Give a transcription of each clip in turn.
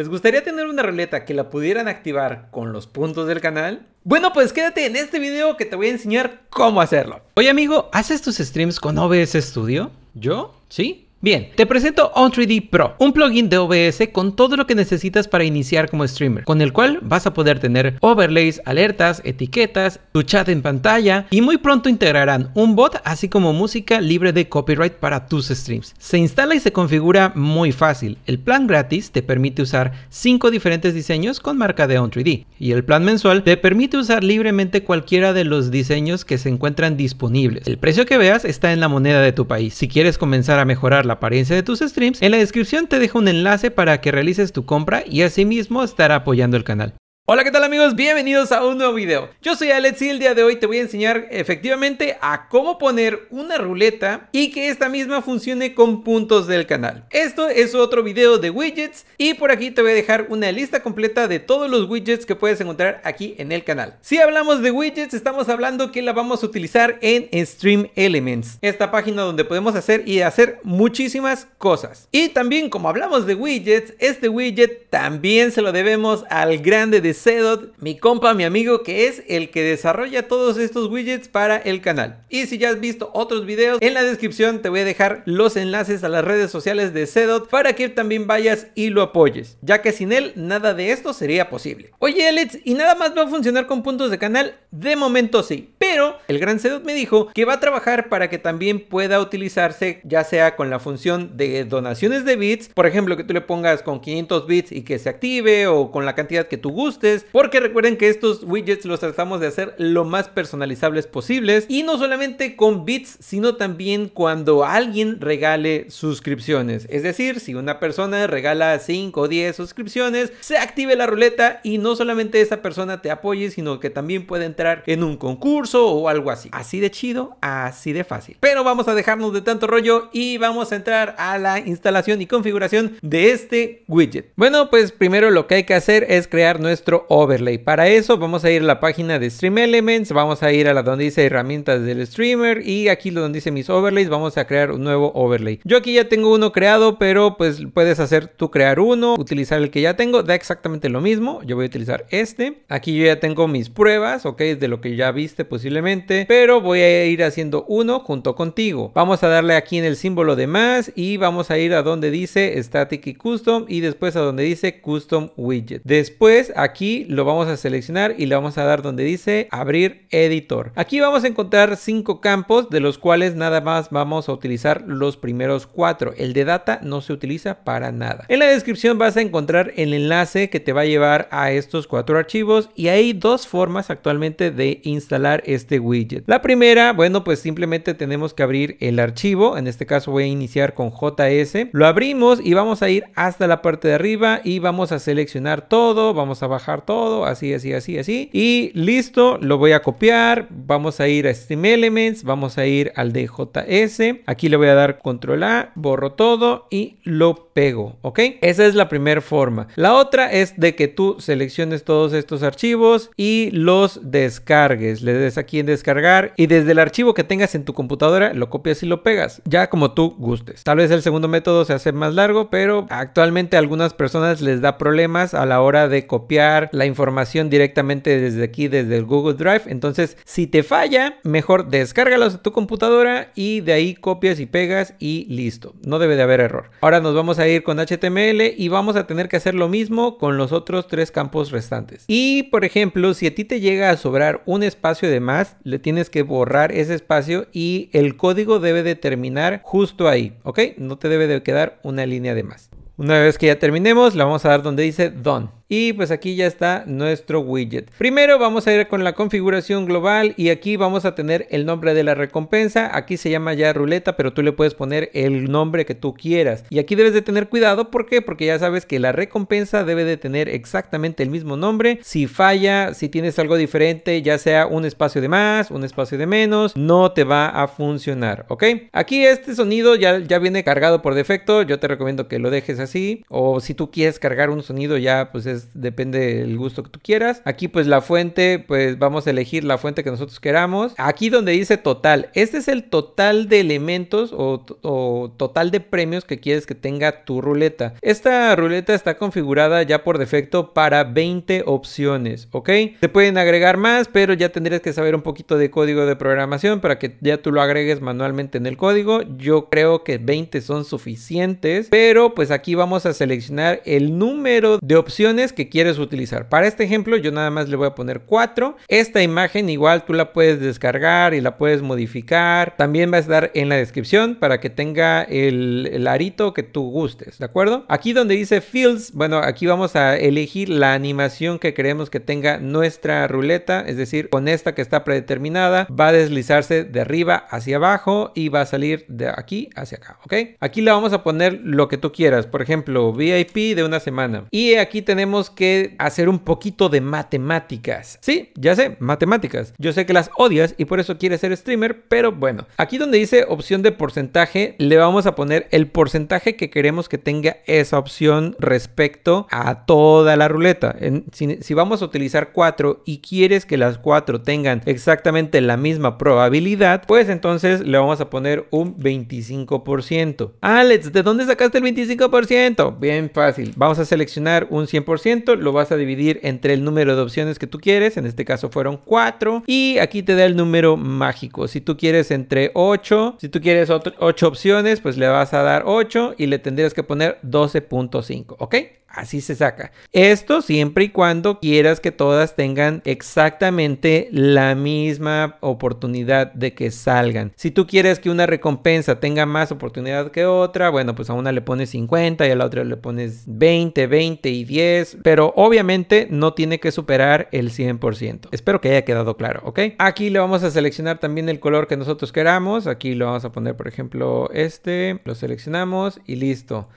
¿Les gustaría tener una ruleta que la pudieran activar con los puntos del canal? Bueno, pues quédate en este video que te voy a enseñar cómo hacerlo. Oye amigo, ¿haces tus streams con OBS Studio? ¿Yo? ¿Sí? Bien, te presento On3D Pro, un plugin de OBS con todo lo que necesitas para iniciar como streamer, con el cual vas a poder tener overlays, alertas, etiquetas, tu chat en pantalla y muy pronto integrarán un bot así como música libre de copyright para tus streams. Se instala y se configura muy fácil. El plan gratis te permite usar 5 diferentes diseños con marca de On3D y el plan mensual te permite usar libremente cualquiera de los diseños que se encuentran disponibles. El precio que veas está en la moneda de tu país. Si quieres comenzar a mejorar la apariencia de tus streams, en la descripción te dejo un enlace para que realices tu compra y asimismo estar apoyando el canal. Hola qué tal amigos, bienvenidos a un nuevo video. Yo soy Alex y el día de hoy te voy a enseñar efectivamente a cómo poner una ruleta y que esta misma funcione con puntos del canal. Esto es otro video de widgets y por aquí te voy a dejar una lista completa de todos los widgets que puedes encontrar aquí en el canal. Si hablamos de widgets estamos hablando que la vamos a utilizar en Stream Elements, esta página donde podemos hacer y hacer muchísimas cosas. Y también como hablamos de widgets, este widget también se lo debemos al grande de Sedot, mi compa, mi amigo, que es el que desarrolla todos estos widgets para el canal. Y si ya has visto otros videos, en la descripción te voy a dejar los enlaces a las redes sociales de Sedot para que también vayas y lo apoyes, ya que sin él nada de esto sería posible. Oye, Alex, ¿y nada más va a funcionar con puntos de canal? De momento sí, pero el gran Sedot me dijo que va a trabajar para que también pueda utilizarse ya sea con la función de donaciones de bits, por ejemplo, que tú le pongas con 500 bits y que se active o con la cantidad que tú gustes porque recuerden que estos widgets los tratamos de hacer lo más personalizables posibles y no solamente con bits, sino también cuando alguien regale suscripciones. Es decir, si una persona regala 5 o 10 suscripciones, se active la ruleta y no solamente esa persona te apoye, sino que también puede entrar en un concurso o algo así. Así de chido, así de fácil. Pero vamos a dejarnos de tanto rollo y vamos a entrar a la instalación y configuración de este widget. Bueno, pues primero lo que hay que hacer es crear nuestro overlay. Para eso vamos a ir a la página de Stream Elements, vamos a ir a la donde dice herramientas del streamer y aquí donde dice mis overlays vamos a crear un nuevo overlay. Yo aquí ya tengo uno creado, pero pues puedes hacer tú crear uno, utilizar el que ya tengo, da exactamente lo mismo. Yo voy a utilizar este. Aquí yo ya tengo mis pruebas, ok, de lo que ya viste posiblemente, pero voy a ir haciendo uno junto contigo. Vamos a darle aquí en el símbolo de más y vamos a ir a donde dice static y custom y después a donde dice custom widget. Después aquí lo vamos a seleccionar y le vamos a dar donde dice abrir editor. Aquí vamos a encontrar cinco campos de los cuales nada más vamos a utilizar los primeros cuatro. El de data no se utiliza para nada. En la descripción vas a encontrar el enlace que te va a llevar a estos cuatro archivos y hay dos formas actualmente de instalar este widget. La primera, bueno, pues simplemente tenemos que abrir el archivo. En este caso voy a iniciar con JS. Lo abrimos y vamos a ir hasta la parte de arriba y vamos a seleccionar todo. Vamos a bajar todo, así, así, así, así. Y listo, lo voy a copiar. Vamos a ir a Steam Elements, vamos a ir al DJS. Aquí le voy a dar control A, borro todo y lo pego, ¿ok? Esa es la primera forma. La otra es de que tú selecciones todos estos archivos y los descargues. Le des aquí en descargar y desde el archivo que tengas en tu computadora lo copias y lo pegas, ya como tú gustes. Tal vez el segundo método se hace más largo, pero actualmente a algunas personas les da problemas a la hora de copiar la información directamente desde aquí, desde el Google Drive. Entonces, si te falla, mejor descárgalos a tu computadora y de ahí copias y pegas y listo. No debe de haber error. Ahora nos vamos a ir con HTML y vamos a tener que hacer lo mismo con los otros tres campos restantes. Y por ejemplo, si a ti te llega a sobrar un espacio de más, le tienes que borrar ese espacio y el código debe de terminar justo ahí, ¿ok? No te debe de quedar una línea de más. Una vez que ya terminemos, le vamos a dar donde dice Done. Y pues aquí ya está nuestro widget. Primero vamos a ir con la configuración global y aquí vamos a tener el nombre de la recompensa. Aquí se llama ya ruleta, pero tú le puedes poner el nombre que tú quieras. Y aquí debes de tener cuidado, ¿por qué? Porque ya sabes que la recompensa debe de tener exactamente el mismo nombre. Si falla, si tienes algo diferente, ya sea un espacio de más, un espacio de menos, no te va a funcionar, ¿ok? Aquí este sonido ya, ya viene cargado por defecto. Yo te recomiendo que lo dejes así. O si tú quieres cargar un sonido ya, pues es pues, depende del gusto que tú quieras. Aquí pues la fuente, pues vamos a elegir la fuente que nosotros queramos. Aquí donde dice total, este es el total de elementos o, o total de premios que quieres que tenga tu ruleta. Esta ruleta está configurada ya por defecto para 20 opciones, ¿ok? Te pueden agregar más, pero ya tendrías que saber un poquito de código de programación para que ya tú lo agregues manualmente en el código. Yo creo que 20 son suficientes, pero pues aquí vamos a seleccionar el número de opciones que quieres utilizar. Para este ejemplo yo nada más le voy a poner 4. Esta imagen igual tú la puedes descargar y la puedes modificar. También va a estar en la descripción para que tenga el, arito que tú gustes, ¿de acuerdo? Aquí donde dice Fields, bueno, aquí vamos a elegir la animación que queremos que tenga nuestra ruleta, es decir, con esta que está predeterminada, va a deslizarse de arriba hacia abajo y va a salir de aquí hacia acá, ¿ok? Aquí le vamos a poner lo que tú quieras, por ejemplo, VIP de una semana. Y aquí tenemos que hacer un poquito de matemáticas. Sí, ya sé, matemáticas. Yo sé que las odias y por eso quieres ser streamer, pero bueno. Aquí donde dice opción de porcentaje, le vamos a poner el porcentaje que queremos que tenga esa opción respecto a toda la ruleta. si, vamos a utilizar 4 y quieres que las cuatro tengan exactamente la misma probabilidad, pues entonces le vamos a poner un 25%. Alex, ¿de dónde sacaste el 25%? Bien fácil. Vamos a seleccionar un 100% lo vas a dividir entre el número de opciones que tú quieres, en este caso fueron 4, y aquí te da el número mágico. Si tú quieres entre 8, si tú quieres 8 opciones, pues le vas a dar 8 y le tendrías que poner 12.5, ¿ok? Así se saca. Esto siempre y cuando quieras que todas tengan exactamente la misma oportunidad de que salgan. Si tú quieres que una recompensa tenga más oportunidad que otra, bueno, pues a una le pones 50 y a la otra le pones 20, 20 y 10 pero obviamente no tiene que superar el 100%. Espero que haya quedado claro, ¿ok? Aquí le vamos a seleccionar también el color que nosotros queramos. Aquí lo vamos a poner, por ejemplo, este. Lo seleccionamos y listo.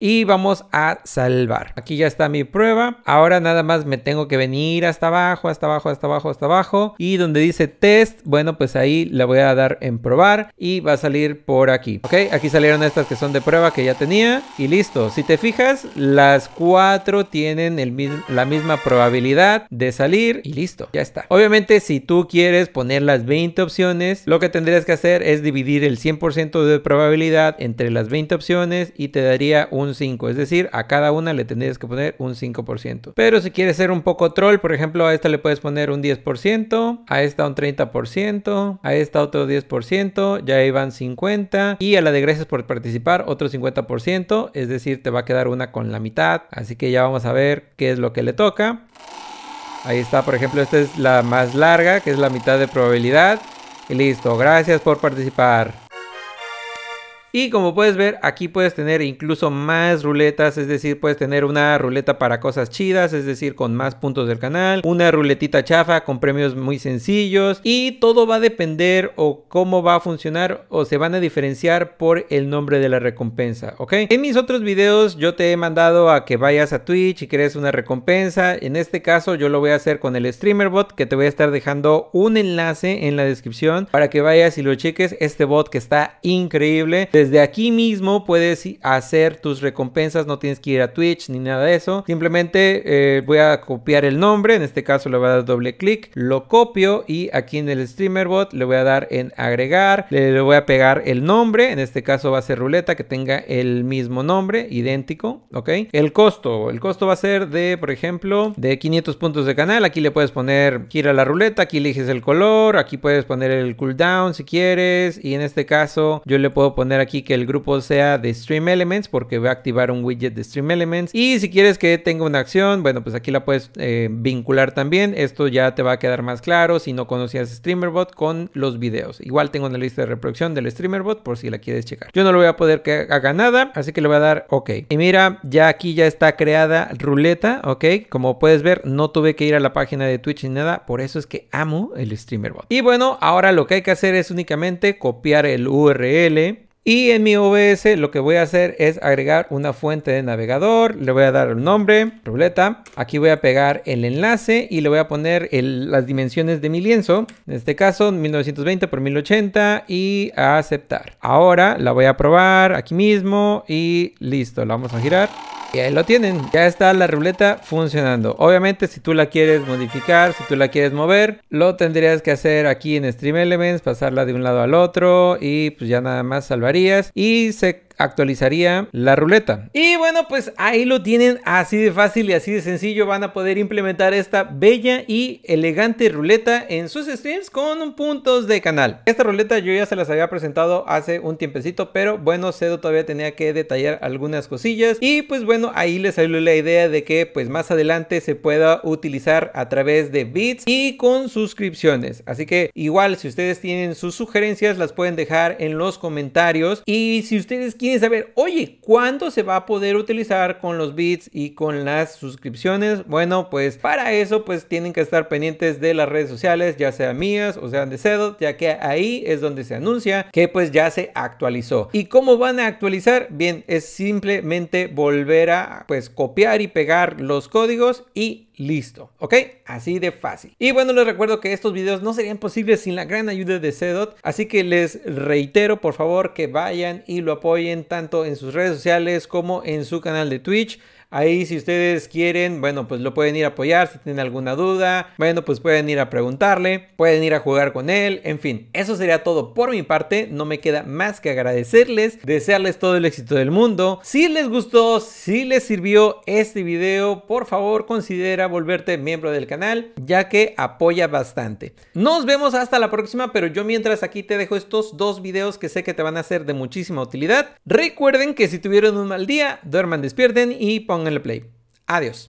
y vamos a salvar. Aquí ya está mi prueba. Ahora nada más me tengo que venir hasta abajo, hasta abajo, hasta abajo, hasta abajo. Y donde dice test, bueno, pues ahí le voy a dar en probar y va a salir por aquí. Ok, aquí salieron estas que son de prueba que ya tenía y listo. Si te fijas, las cuatro tienen el la misma probabilidad de salir y listo, ya está. Obviamente, si tú quieres poner las 20 opciones, lo que tendrías que hacer es dividir el 100% de probabilidad entre las 20 opciones y te daría un 5. Es decir, a cada una le tendrías que poner un 5%. Pero si quieres ser un poco troll, por ejemplo, a esta le puedes poner un 10%, a esta un 30%, a esta otro 10%, ya iban 50 y a la de gracias por participar otro 50%, es decir, te va a quedar una con la mitad. Así que ya vamos a ver qué es lo que le toca. Ahí está, por ejemplo, esta es la más larga, que es la mitad de probabilidad. Y listo, gracias por participar. Y como puedes ver, aquí puedes tener incluso más ruletas, es decir, puedes tener una ruleta para cosas chidas, es decir, con más puntos del canal, una ruletita chafa con premios muy sencillos y todo va a depender o cómo va a funcionar o se van a diferenciar por el nombre de la recompensa, ¿ok? En mis otros videos yo te he mandado a que vayas a Twitch y crees una recompensa, en este caso yo lo voy a hacer con el streamer bot que te voy a estar dejando un enlace en la descripción para que vayas y lo cheques, este bot que está increíble. Desde aquí mismo puedes hacer tus recompensas, no tienes que ir a Twitch ni nada de eso. Simplemente eh, voy a copiar el nombre, en este caso le voy a dar doble clic, lo copio y aquí en el streamer bot le voy a dar en agregar, le, voy a pegar el nombre, en este caso va a ser ruleta que tenga el mismo nombre, idéntico, ¿ok? El costo, el costo va a ser de, por ejemplo, de 500 puntos de canal, aquí le puedes poner gira la ruleta, aquí eliges el color, aquí puedes poner el cooldown si quieres y en este caso yo le puedo poner aquí aquí que el grupo sea de Stream Elements porque voy a activar un widget de Stream Elements. Y si quieres que tenga una acción, bueno, pues aquí la puedes eh, vincular también. Esto ya te va a quedar más claro si no conocías StreamerBot con los videos. Igual tengo una lista de reproducción del StreamerBot por si la quieres checar. Yo no lo voy a poder que haga nada, así que le voy a dar OK. Y mira, ya aquí ya está creada ruleta, ¿ok? Como puedes ver, no tuve que ir a la página de Twitch ni nada, por eso es que amo el StreamerBot. Y bueno, ahora lo que hay que hacer es únicamente copiar el URL y en mi OBS lo que voy a hacer es agregar una fuente de navegador, le voy a dar el nombre, ruleta, aquí voy a pegar el enlace y le voy a poner las dimensiones de mi lienzo, en este caso 1920 por 1080 y aceptar. Ahora la voy a probar aquí mismo y listo, la vamos a girar. Y ahí lo tienen, ya está la ruleta funcionando. Obviamente si tú la quieres modificar, si tú la quieres mover, lo tendrías que hacer aquí en Stream Elements, pasarla de un lado al otro y pues ya nada más salvarías. Y se actualizaría la ruleta. Y bueno, pues ahí lo tienen así de fácil y así de sencillo. Van a poder implementar esta bella y elegante ruleta en sus streams con puntos de canal. Esta ruleta yo ya se las había presentado hace un tiempecito, pero bueno, Cedo todavía tenía que detallar algunas cosillas. Y pues bueno, ahí les salió la idea de que pues más adelante se pueda utilizar a través de bits y con suscripciones. Así que igual si ustedes tienen sus sugerencias las pueden dejar en los comentarios. Y si ustedes quieren que saber, oye, ¿cuándo se va a poder utilizar con los bits y con las suscripciones? Bueno, pues para eso pues tienen que estar pendientes de las redes sociales, ya sea mías o sean de Cedo, ya que ahí es donde se anuncia que pues ya se actualizó. ¿Y cómo van a actualizar? Bien, es simplemente volver a pues copiar y pegar los códigos y Listo, ¿ok? Así de fácil. Y bueno, les recuerdo que estos videos no serían posibles sin la gran ayuda de CDOT, así que les reitero por favor que vayan y lo apoyen tanto en sus redes sociales como en su canal de Twitch. Ahí si ustedes quieren, bueno, pues lo pueden ir a apoyar si tienen alguna duda. Bueno, pues pueden ir a preguntarle, pueden ir a jugar con él, en fin. Eso sería todo por mi parte, no me queda más que agradecerles, desearles todo el éxito del mundo. Si les gustó, si les sirvió este video, por favor considera volverte miembro del canal, ya que apoya bastante. Nos vemos hasta la próxima, pero yo mientras aquí te dejo estos dos videos que sé que te van a ser de muchísima utilidad. Recuerden que si tuvieron un mal día, duerman, despierten y pongan en el play. Adiós.